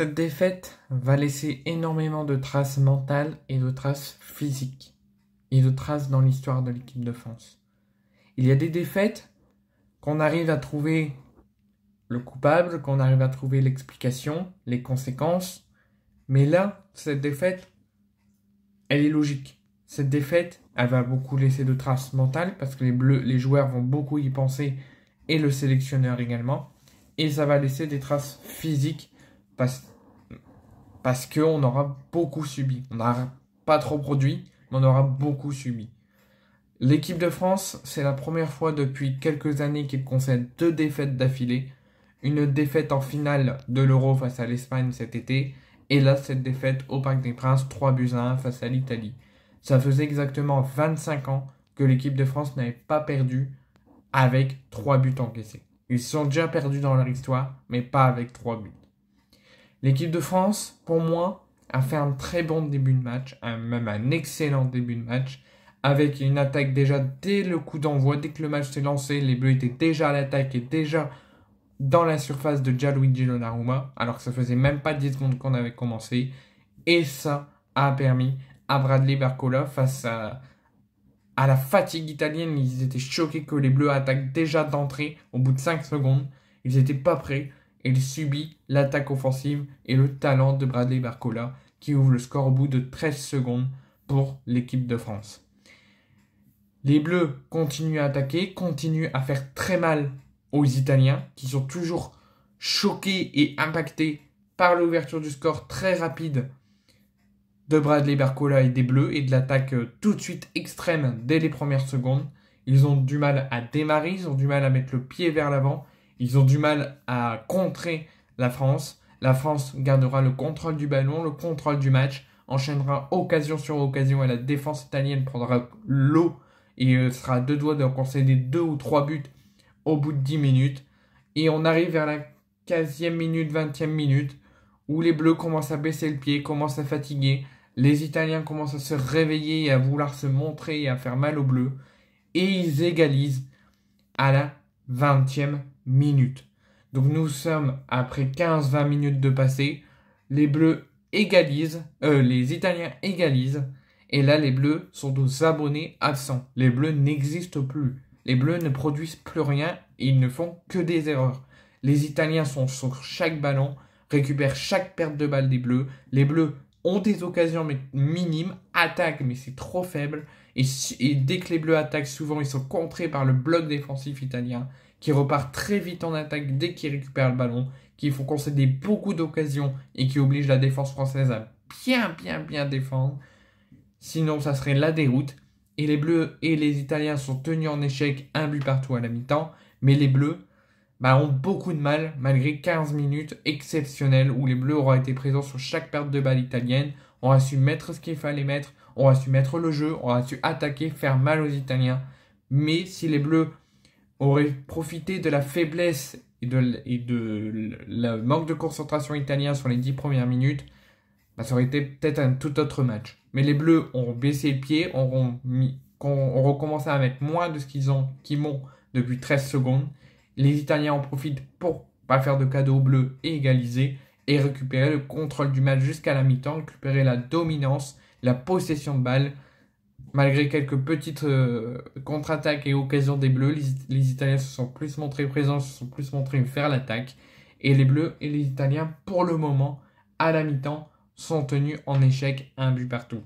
Cette défaite va laisser énormément de traces mentales et de traces physiques et de traces dans l'histoire de l'équipe de France. Il y a des défaites qu'on arrive à trouver le coupable, qu'on arrive à trouver l'explication, les conséquences, mais là, cette défaite, elle est logique. Cette défaite, elle va beaucoup laisser de traces mentales parce que les bleus, les joueurs vont beaucoup y penser et le sélectionneur également. Et ça va laisser des traces physiques parce, qu'on aura beaucoup subi. On n'a pas trop produit, mais on aura beaucoup subi. L'équipe de France, c'est la première fois depuis quelques années qu'il concède deux défaites d'affilée. Une défaite en finale de l'Euro face à l'Espagne cet été, et là cette défaite au Parc des Princes 3 buts à 1 face à l'Italie. Ça faisait exactement 25 ans que l'équipe de France n'avait pas perdu avec 3 buts encaissés. Ils sont déjà perdus dans leur histoire, mais pas avec 3 buts. L'équipe de France, pour moi, a fait un très bon début de match, même un excellent début de match, avec une attaque déjà dès le coup d'envoi, dès que le match s'est lancé, les Bleus étaient déjà à l'attaque et déjà dans la surface de Gianluigi Donnarumma, alors que ça faisait même pas 10 secondes qu'on avait commencé. Et ça a permis à Bradley Barcola, face à, à la fatigue italienne, ils étaient choqués que les Bleus attaquent déjà d'entrée au bout de 5 secondes. Ils n'étaient pas prêts il subit l'attaque offensive et le talent de Bradley Barcola qui ouvre le score au bout de 13 secondes pour l'équipe de France. Les Bleus continuent à attaquer, continuent à faire très mal aux Italiens qui sont toujours choqués et impactés par l'ouverture du score très rapide de Bradley Barcola et des Bleus et de l'attaque euh, tout de suite extrême dès les premières secondes. Ils ont du mal à démarrer, ils ont du mal à mettre le pied vers l'avant, ils ont du mal à contrer la France. La France gardera le contrôle du ballon, le contrôle du match, enchaînera occasion sur occasion et la défense italienne prendra l'eau et euh, sera à deux doigts de concéder deux ou trois buts au bout de dix minutes. Et on arrive vers la quinzième minute, 20 minute, où les Bleus commencent à baisser le pied, commencent à fatiguer, les Italiens commencent à se réveiller et à vouloir se montrer et à faire mal aux Bleus, et ils égalisent à la 20e minutes. Donc nous sommes après 15-20 minutes de passé. Les Bleus égalisent, euh, les Italiens égalisent. Et là, les Bleus sont aux abonnés absents. Les Bleus n'existent plus. Les Bleus ne produisent plus rien et ils ne font que des erreurs. Les Italiens sont sur chaque ballon, récupèrent chaque perte de balle des Bleus. Les Bleus ont des occasions mais minimes, attaquent mais c'est trop faible. Et, dès que les Bleus attaquent, souvent, ils sont contrés par le bloc défensif italien, qui repart très vite en attaque dès qu'ils récupèrent le ballon, qui font concéder beaucoup d'occasions et qui oblige la défense française à bien, bien, bien défendre. Sinon, ça serait la déroute. Et les Bleus et les Italiens sont tenus en échec un but partout à la mi-temps. Mais les Bleus bah, ont beaucoup de mal, malgré 15 minutes exceptionnelles où les Bleus auraient été présents sur chaque perte de balle italienne, on a su mettre ce qu'il fallait mettre, on a su mettre le jeu, on a su attaquer, faire mal aux Italiens. Mais si les Bleus auraient profité de la faiblesse et de, manque de concentration italien sur les 10 premières minutes, bah, ça aurait été peut-être un tout autre match. Mais les Bleus ont baissé le pied, ont recommencé avec à mettre moins de ce qu'ils ont, depuis 13 secondes. Les Italiens en profitent pour pas faire de cadeaux bleus et égaliser et récupérer le contrôle du match jusqu'à la mi-temps, récupérer la dominance, la possession de balle. Malgré quelques petites euh, contre-attaques et occasions des Bleus, les, Italiens se sont plus montrés présents, se sont plus montrés faire l'attaque. Et les Bleus et les Italiens, pour le moment, à la mi-temps, sont tenus en échec un but partout.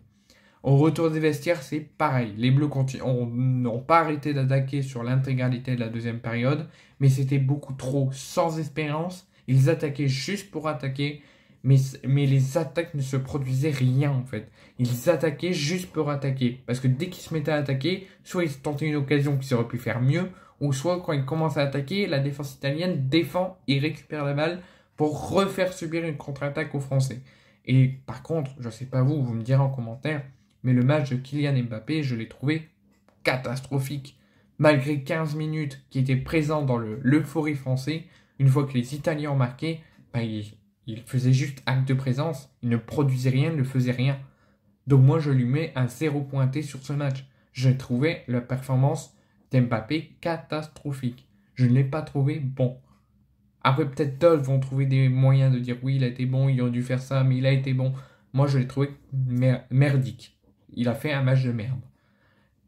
Au retour des vestiaires, c'est pareil. Les Bleus n'ont pas arrêté d'attaquer sur l'intégralité de la deuxième période, mais c'était beaucoup trop sans espérance ils attaquaient juste pour attaquer, mais, les attaques ne se produisaient rien en fait. Ils attaquaient juste pour attaquer. Parce que dès qu'ils se mettaient à attaquer, soit ils tentaient une occasion qui auraient pu faire mieux, ou soit quand ils commencent à attaquer, la défense italienne défend et récupère la balle pour refaire subir une contre-attaque aux Français. Et par contre, je ne sais pas vous, vous me direz en commentaire, mais le match de Kylian Mbappé, je l'ai trouvé catastrophique. Malgré 15 minutes qui étaient présentes dans l'euphorie française, français, une fois que les Italiens ont marqué, ben, ils, il faisait juste acte de présence, il ne produisaient rien, ne faisait rien. Donc moi je lui mets un zéro pointé sur ce match. Je trouvais la performance d'Mbappé catastrophique. Je ne l'ai pas trouvé bon. Après peut-être d'autres vont trouver des moyens de dire oui il a été bon, ils ont dû faire ça, mais il a été bon. Moi je l'ai trouvé merdique. Il a fait un match de merde.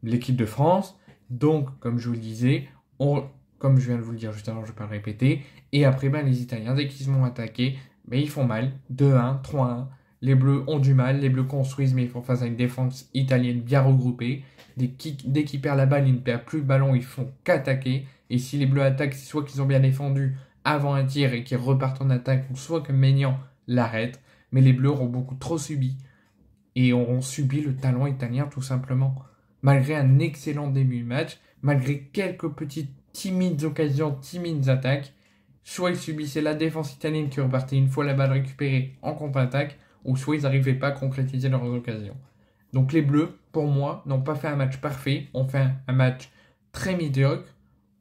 L'équipe de France, donc comme je vous le disais, on, comme je viens de vous le dire juste avant, je ne vais pas le répéter, et après, ben, les Italiens, dès qu'ils vont attaquer, ben, ils font mal. 2-1, 3-1. Les Bleus ont du mal, les Bleus construisent, mais ils font face à une défense italienne bien regroupée. Dès qu'ils perdent la balle, ils ne perdent plus le ballon, ils font qu'attaquer. Et si les Bleus attaquent, c'est soit qu'ils ont bien défendu avant un tir et qu'ils repartent en attaque, ou soit que Maignan l'arrête. Mais les Bleus auront beaucoup trop subi et auront subi le talent italien tout simplement. Malgré un excellent début de match, malgré quelques petites timides occasions, timides attaques, soit ils subissaient la défense italienne qui repartait une fois la balle récupérée en contre-attaque, ou soit ils n'arrivaient pas à concrétiser leurs occasions. Donc les Bleus, pour moi, n'ont pas fait un match parfait, ont fait un match très médiocre.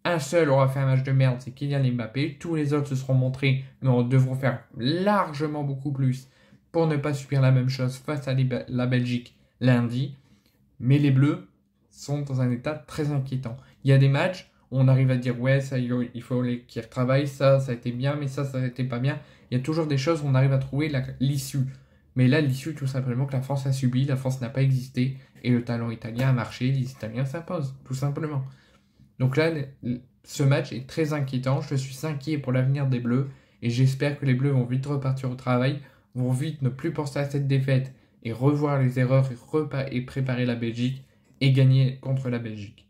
Un seul aura fait un match de merde, c'est Kylian Mbappé. Tous les autres se seront montrés, mais devront faire largement beaucoup plus pour ne pas subir la même chose face à la Belgique lundi. Mais les Bleus sont dans un état très inquiétant. Il y a des matchs on arrive à dire ouais, ça, il faut qu'ils retravaillent, ça, ça a été bien, mais ça, ça pas été pas bien. Il y a toujours des choses où on arrive à trouver l'issue. Mais là, l'issue, tout simplement, que la France a subi, la France n'a pas existé, et le talent italien a marché, les Italiens s'imposent, tout simplement. Donc là, ce match est très inquiétant, je suis inquiet pour l'avenir des Bleus, et j'espère que les Bleus vont vite repartir au travail, vont vite ne plus penser à cette défaite, et revoir les erreurs, et, et préparer la Belgique, et gagner contre la Belgique.